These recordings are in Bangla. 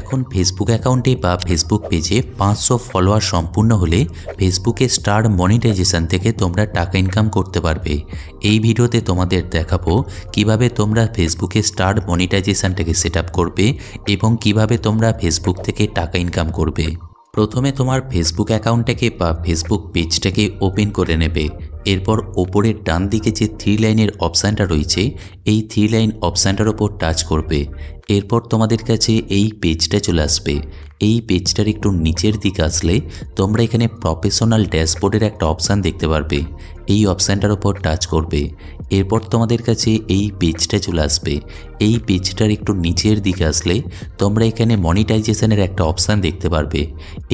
এখন ফেসবুক অ্যাকাউন্টে বা ফেসবুক পেজে পাঁচশো ফলোয়ার সম্পূর্ণ হলে ফেসবুকে স্টার মনিটাইজেশন থেকে তোমরা টাকা ইনকাম করতে পারবে এই ভিডিওতে তোমাদের দেখাবো কিভাবে তোমরা ফেসবুকে স্টার মনিটাইজেশনটাকে সেট আপ করবে এবং কিভাবে তোমরা ফেসবুক থেকে টাকা ইনকাম করবে প্রথমে তোমার ফেসবুক অ্যাকাউন্টটাকে বা ফেসবুক পেজটাকে ওপেন করে নেবে এরপর ওপরের ডান দিকে যে থ্রি লাইনের অপশানটা রয়েছে এই থ্রি লাইন অপশানটার ওপর টাচ করবে এরপর তোমাদের কাছে এই পেজটা চলে আসবে এই পেজটার একটু নিচের দিকে আসলে তোমরা এখানে প্রফেশনাল ড্যাশবোর্ডের একটা অপশান দেখতে পারবে এই অপশানটার ওপর টাচ করবে এরপর তোমাদের কাছে এই পেজটা চলে আসবে এই পেজটার একটু নিচের দিকে আসলে তোমরা এখানে মনিটাইজেশনের একটা অপশান দেখতে পারবে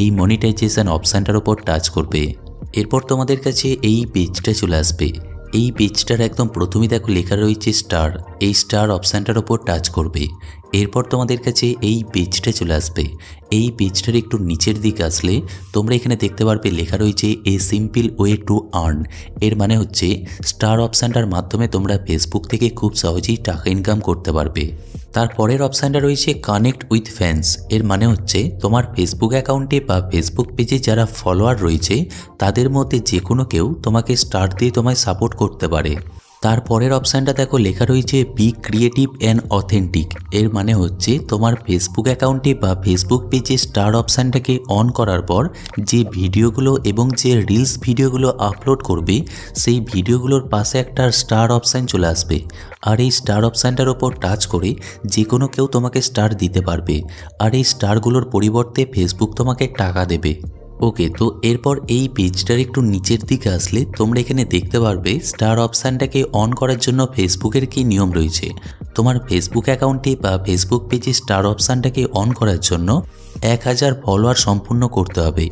এই মনিটাইজেশান অপশানটার ওপর টাচ করবে এরপর তোমাদের কাছে এই পেজটা চলে আসবে এই পেজটার একদম প্রথমে দেখো লেখা রয়েছে স্টার এই স্টার অপশানটার ওপর টাচ করবে এরপর তোমাদের কাছে এই পেজটা চলে আসবে এই পেজটার একটু নিচের দিকে আসলে তোমরা এখানে দেখতে পারবে লেখা রয়েছে a simple way to earn এর মানে হচ্ছে স্টার অপশানটার মাধ্যমে তোমরা ফেসবুক থেকে খুব সহজেই টাকা ইনকাম করতে পারবে তারপরের অপশানটা রয়েছে কানেক্ট উইথ ফ্যান্স এর মানে হচ্ছে তোমার ফেসবুক অ্যাকাউন্টে বা ফেসবুক পেজে যারা ফলোয়ার রয়েছে তাদের মধ্যে যে কোনো কেউ তোমাকে স্টার দিয়ে তোমায় সাপোর্ট করতে পারে তার পরের অপশানটা দেখো লেখা রয়েছে বি ক্রিয়েটিভ অ্যান্ড অথেন্টিক এর মানে হচ্ছে তোমার ফেসবুক অ্যাকাউন্টে বা ফেসবুক পেজে স্টার অপশানটাকে অন করার পর যে ভিডিওগুলো এবং যে রিলস ভিডিওগুলো আপলোড করবে সেই ভিডিওগুলোর পাশে একটা স্টার অপশান চলে আসবে আর এই স্টার অপশানটার ওপর টাচ করে যে কোনো কেউ তোমাকে স্টার দিতে পারবে আর এই স্টারগুলোর পরিবর্তে ফেসবুক তোমাকে টাকা দেবে ওকে তো এরপর এই পেজটার একটু নিচের দিকে আসলে তোমরা এখানে দেখতে পারবে স্টার অপশানটাকে অন করার জন্য ফেসবুকের কি নিয়ম রয়েছে তোমার ফেসবুক অ্যাকাউন্টে বা ফেসবুক পেজে স্টার অপশানটাকে অন করার জন্য এক হাজার ফলোয়ার সম্পূর্ণ করতে হবে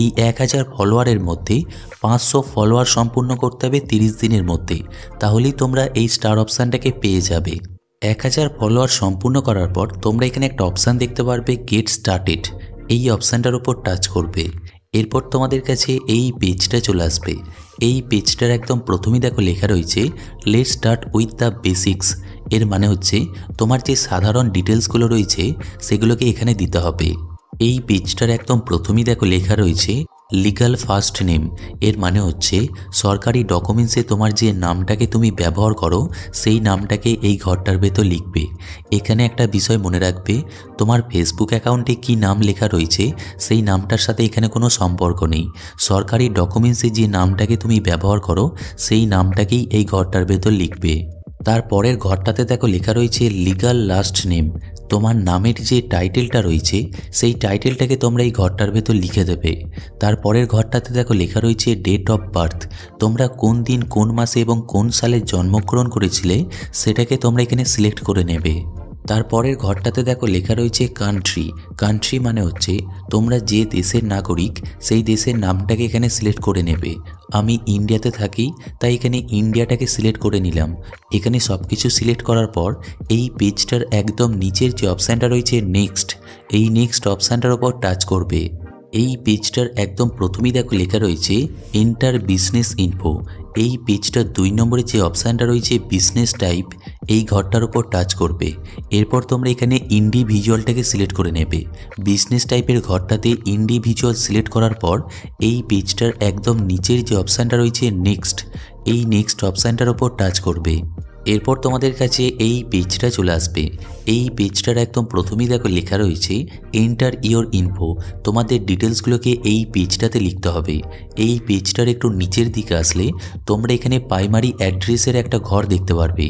এই এক হাজার ফলোয়ারের মধ্যে পাঁচশো ফলোয়ার সম্পূর্ণ করতে হবে তিরিশ দিনের মধ্যে তাহলেই তোমরা এই স্টার অপশানটাকে পেয়ে যাবে এক হাজার ফলোয়ার সম্পূর্ণ করার পর তোমরা এখানে একটা অপশান দেখতে পারবে গেট স্টার্টেড এই অপশানটার উপর টাচ করবে এরপর তোমাদের কাছে এই পেজটা চলে আসবে এই পেজটার একদম প্রথমেই দেখো লেখা রয়েছে let start with the basics এর মানে হচ্ছে তোমার যে সাধারণ ডিটেলসগুলো রয়েছে সেগুলোকে এখানে দিতে হবে এই পেজটার একদম প্রথমেই দেখো লেখা রয়েছে লিগাল ফার্স্ট নেম এর মানে হচ্ছে সরকারি ডকুমেন্টসে তোমার যে নামটাকে তুমি ব্যবহার করো সেই নামটাকে এই ঘরটার ভেতর লিখবে এখানে একটা বিষয় মনে রাখবে তোমার ফেসবুক অ্যাকাউন্টে কি নাম লেখা রয়েছে সেই নামটার সাথে এখানে কোনো সম্পর্ক নেই সরকারি ডকুমেন্টসে যে নামটাকে তুমি ব্যবহার করো সেই নামটাকেই এই ঘরটার ভেতর লিখবে তারপরের ঘরটাতে দেখো লেখা রয়েছে লিগাল লাস্ট নেম তোমার নামের যে টাইটেলটা রয়েছে সেই টাইটেলটাকে তোমরা এই ঘরটার ভেতর লিখে দেবে তারপরের ঘরটাতে দেখো লেখা রয়েছে ডেট অফ বার্থ তোমরা কোন দিন কোন মাসে এবং কোন সালে জন্মগ্রহণ করেছিলে সেটাকে তোমরা এখানে সিলেক্ট করে নেবে তারপরের ঘরটাতে দেখো লেখা রয়েছে কান্ট্রি কান্ট্রি মানে হচ্ছে তোমরা যে দেশের নাগরিক সেই দেশের নামটাকে এখানে সিলেক্ট করে নেবে আমি ইন্ডিয়াতে থাকি তাই এখানে ইন্ডিয়াটাকে সিলেক্ট করে নিলাম এখানে সব কিছু সিলেক্ট করার পর এই পেজটার একদম নিচের যে অপশানটা রয়েছে নেক্সট এই নেক্সট অপশানটার ওপর টাচ করবে এই পেজটার একদম প্রথমেই দেখো লেখা রয়েছে এন্টার বিজনেস ইনফো এই পেজটার দুই নম্বরে যে অপশানটা রয়েছে বিজনেস টাইপ এই ঘরটার উপর টাচ করবে এরপর তোমরা এখানে ইন্ডিভিজুয়ালটাকে সিলেক্ট করে নেবে বিজনেস টাইপের ঘরটাতে ইন্ডিভিজুয়াল সিলেক্ট করার পর এই পেজটার একদম নিচের যে অপশানটা রয়েছে নেক্সট এই নেক্সট অপশানটার ওপর টাচ করবে এরপর তোমাদের কাছে এই পেজটা চলে আসবে এই পেজটার একদম প্রথমেই দেখো লেখা রয়েছে এন্টার ইয়োর ইনফো তোমাদের ডিটেলসগুলোকে এই পেজটাতে লিখতে হবে এই পেজটার একটু নিচের দিকে আসলে তোমরা এখানে প্রাইমারি অ্যাড্রেসের একটা ঘর দেখতে পারবে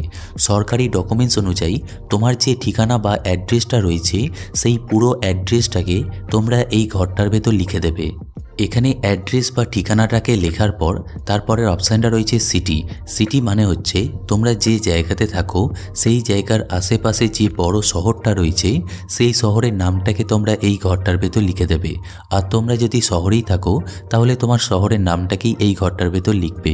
সরকারি ডকুমেন্টস অনুযায়ী তোমার যে ঠিকানা বা অ্যাড্রেসটা রয়েছে সেই পুরো অ্যাড্রেসটাকে তোমরা এই ঘরটার ভেতর লিখে দেবে এখানে অ্যাড্রেস বা ঠিকানাটাকে লেখার পর তারপরের অপশানটা রয়েছে সিটি সিটি মানে হচ্ছে তোমরা যে জায়গাতে থাকো সেই জায়গার আশেপাশে যে বড় শহরটা রয়েছে সেই শহরের নামটাকে তোমরা এই ঘরটার ভেতর লিখে দেবে আর তোমরা যদি শহরেই থাকো তাহলে তোমার শহরের নামটাকেই এই ঘরটার ভেতর লিখবে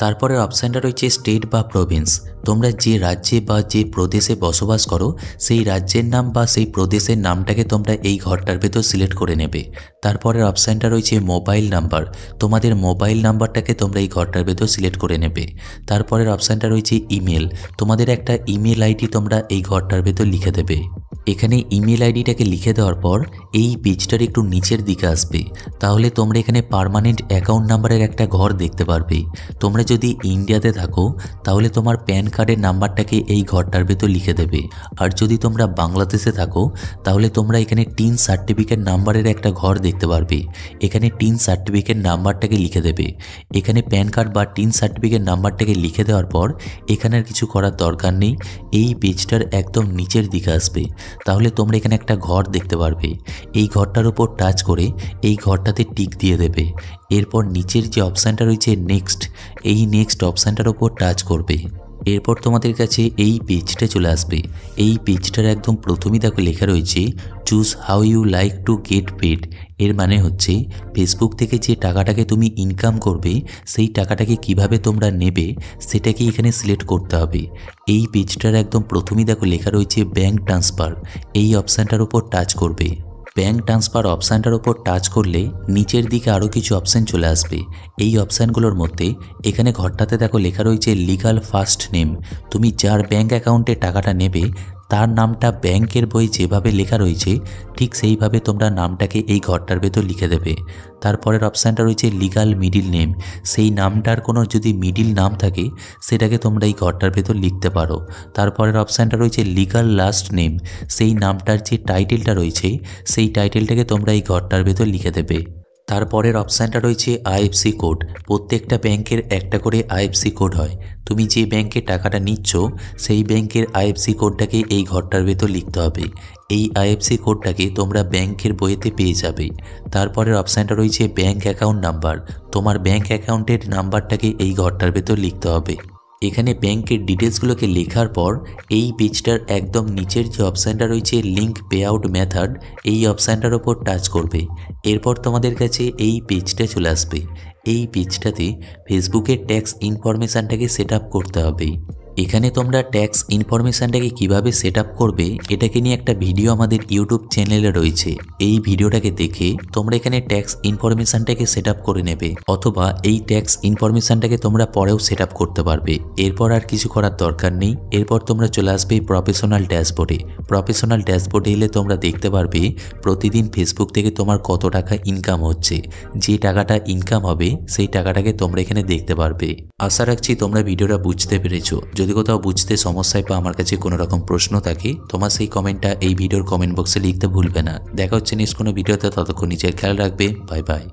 তারপরের অপশানটা রয়েছে স্টেট বা প্রভিন্স তোমরা যে রাজ্যে বা যে প্রদেশে বসবাস করো সেই রাজ্যের নাম বা সেই প্রদেশের নামটাকে তোমরা এই ঘরটার ভেতর সিলেক্ট করে নেবে তারপরের অপশানটা রয়েছে মোবাইল নাম্বার তোমাদের মোবাইল নাম্বারটাকে তোমরা এই ঘরটার ভেতর সিলেক্ট করে নেবে তারপরের অপশানটা রয়েছে ইমেল তোমাদের একটা ইমেল আইডি তোমরা এই ঘরটার ভেতর লিখে দেবে এখানে ইমেল আইডিটাকে লিখে দেওয়ার পর এই পেজটার একটু নিচের দিকে আসবে তাহলে তোমরা এখানে পারমানেন্ট অ্যাকাউন্ট নাম্বারের একটা ঘর দেখতে পারবে তোমরা যদি ইন্ডিয়াতে থাকো তাহলে তোমার প্যান কার্ডের নাম্বারটাকে এই ঘরটার ভেতর লিখে দেবে আর যদি তোমরা বাংলাদেশে থাকো তাহলে তোমরা এখানে টিন সার্টিফিকেট নাম্বারের একটা ঘর দেখতে পারবে এখানে টিন সার্টিফিকেট নাম্বারটাকে লিখে দেবে এখানে প্যান কার্ড বা টিন সার্টিফিকেট নাম্বারটাকে লিখে দেওয়ার পর এখানে আর কিছু করার দরকার নেই এই পেজটার একদম নিচের দিকে আসবে তাহলে তোমরা এখানে একটা ঘর দেখতে পারবে এই ঘরটার উপর টাচ করে এই ঘরটাতে টিক দিয়ে দেবে এরপর নিচের যে অপশানটা রয়েছে নেক্সট এই নেক্সট অপশানটার উপর টাচ করবে এরপর তোমাদের কাছে এই পেজটা চলে আসবে এই পেজটার একদম প্রথমেই দেখো লেখা রয়েছে choose how you like to get paid এর মানে হচ্ছে ফেসবুক থেকে যে টাকাটাকে তুমি ইনকাম করবে সেই টাকাটাকে কিভাবে তোমরা নেবে সেটাকে এখানে সিলেক্ট করতে হবে এই পেজটার একদম প্রথমেই দেখো লেখা রয়েছে ব্যাঙ্ক ট্রান্সফার এই অপশানটার উপর টাচ করবে ব্যাঙ্ক ট্রান্সফার অপশানটার ওপর টাচ করলে নিচের দিকে আরও কিছু অপশান চলে আসবে এই অপশানগুলোর মধ্যে এখানে ঘরটাতে দেখো লেখা রয়েছে লিগাল ফার্স্ট নেম তুমি যার ব্যাঙ্ক অ্যাকাউন্টে টাকাটা নেবে তার নামটা ব্যাংকের বই যেভাবে লেখা রয়েছে ঠিক সেইভাবে তোমরা নামটাকে এই ঘরটার ভেতর লিখে দেবে তারপরের অপশানটা রয়েছে লিগাল মিডিল নেম সেই নামটার কোনো যদি মিডিল নাম থাকে সেটাকে তোমরা এই ঘরটার ভেতর লিখতে পারো তারপরের অপশানটা রয়েছে লিগাল লাস্ট নেম সেই নামটার যে টাইটেলটা রয়েছে সেই টাইটেলটাকে তোমরা এই ঘরটার ভেতর লিখে দেবে তারপরের অপশানটা রয়েছে আইএফসি কোড প্রত্যেকটা ব্যাংকের একটা করে আইএফসি কোড হয় তুমি যে ব্যাংকে টাকাটা নিচ্ছ সেই ব্যাংকের আইএফসি কোডটাকে এই ঘরটার ভেতর লিখতে হবে এই আইএফসি কোডটাকে তোমরা ব্যাংকের বইয়েতে পেয়ে যাবে তারপরের অপশানটা রয়েছে ব্যাংক অ্যাকাউন্ট নাম্বার তোমার ব্যাংক অ্যাকাউন্টের নাম্বারটাকে এই ঘরটার ভেতর লিখতে হবে এখানে ব্যাংকের ডিটেলসগুলোকে লেখার পর এই পেজটার একদম নিচের যে অপশানটা রয়েছে লিঙ্ক পে আউট মেথড এই অপশানটার ওপর টাচ করবে এরপর তোমাদের কাছে এই পেজটা চলে আসবে এই পেজটাতে ফেসবুকের ট্যাক্স ইনফরমেশানটাকে সেট করতে হবে এখানে তোমরা ট্যাক্স ইনফরমেশানটাকে কিভাবে সেট করবে এটাকে নিয়ে একটা ভিডিও আমাদের ইউটিউব চ্যানেলে রয়েছে এই ভিডিওটাকে দেখে তোমরা এখানে ট্যাক্স ইনফরমেশানটাকে সেট করে নেবে অথবা এই ট্যাক্স ইনফরমেশানটাকে তোমরা পরেও সেট করতে পারবে এরপর আর কিছু করার দরকার নেই এরপর তোমরা চলে আসবে প্রফেশনাল ড্যাশবোর্ডে প্রফেশনাল ড্যাশবোর্ডে এলে তোমরা দেখতে পারবে প্রতিদিন ফেসবুক থেকে তোমার কত টাকা ইনকাম হচ্ছে যে টাকাটা ইনকাম হবে সেই টাকাটাকে তোমরা এখানে দেখতে পারবে আশা রাখছি তোমরা ভিডিওটা বুঝতে পেরেছো যদি যদি কোথাও বুঝতে সমস্যায় বা আমার কাছে কোনো রকম প্রশ্ন থাকে তোমার সেই কমেন্টটা এই ভিডিওর কমেন্ট বক্সে লিখতে ভুলবে না দেখা হচ্ছে নিজ কোনো ভিডিওতে ততক্ষণ নিজের খেয়াল রাখবে বাই বাই